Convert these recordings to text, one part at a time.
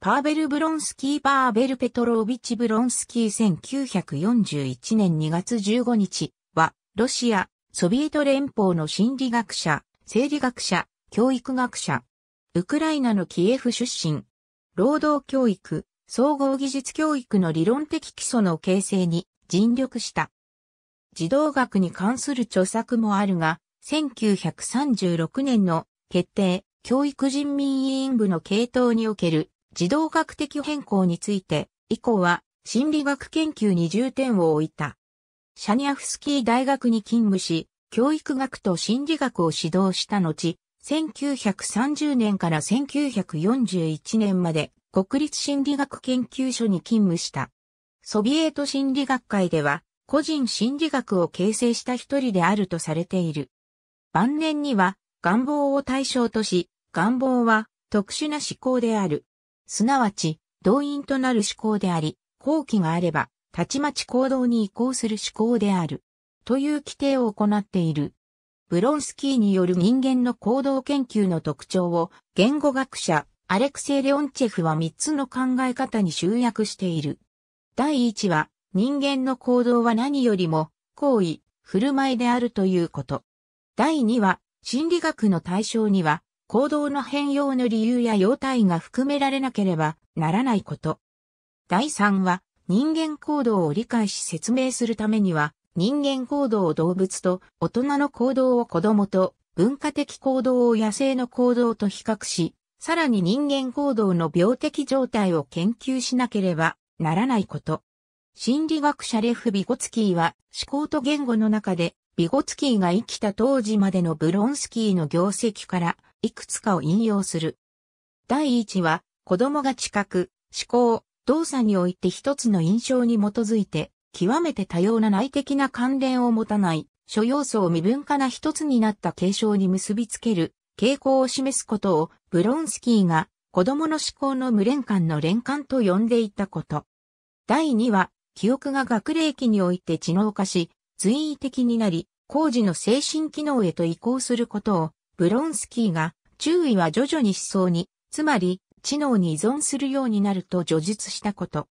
パーベル・ブロンスキー・パーベル・ペトロービチ・ブロンスキー1941年2月15日は、ロシア、ソビエト連邦の心理学者、生理学者、教育学者、ウクライナのキエフ出身、労働教育、総合技術教育の理論的基礎の形成に尽力した。児童学に関する著作もあるが、1936年の決定、教育人民委員部の系統における児童学的変更について、以降は心理学研究に重点を置いた。シャニャフスキー大学に勤務し、教育学と心理学を指導した後、1930年から1941年まで国立心理学研究所に勤務した。ソビエト心理学会では個人心理学を形成した一人であるとされている。晩年には願望を対象とし、願望は特殊な思考である。すなわち、動員となる思考であり、後期があれば、たちまち行動に移行する思考である。という規定を行っている。ブロンスキーによる人間の行動研究の特徴を言語学者アレクセイ・レオンチェフは3つの考え方に集約している。第1は人間の行動は何よりも行為、振る舞いであるということ。第2は心理学の対象には行動の変容の理由や様態が含められなければならないこと。第3は、人間行動を理解し説明するためには、人間行動を動物と、大人の行動を子供と、文化的行動を野生の行動と比較し、さらに人間行動の病的状態を研究しなければならないこと。心理学者レフ・ビゴツキーは思考と言語の中でビゴツキーが生きた当時までのブロンスキーの業績からいくつかを引用する。第一は、子供が知覚、思考、動作において一つの印象に基づいて、極めて多様な内的な関連を持たない、諸要素を未分化な一つになった継承に結びつける、傾向を示すことを、ブロンスキーが、子供の思考の無連関の連関と呼んでいたこと。第2は、記憶が学齢期において知能化し、随意的になり、工事の精神機能へと移行することを、ブロンスキーが、注意は徐々に思想に、つまり、知能に依存するようになると叙述したこと。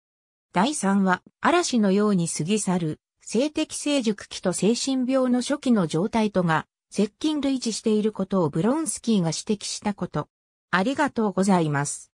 第3は、嵐のように過ぎ去る、性的成熟期と精神病の初期の状態とが、接近類似していることをブロンスキーが指摘したこと。ありがとうございます。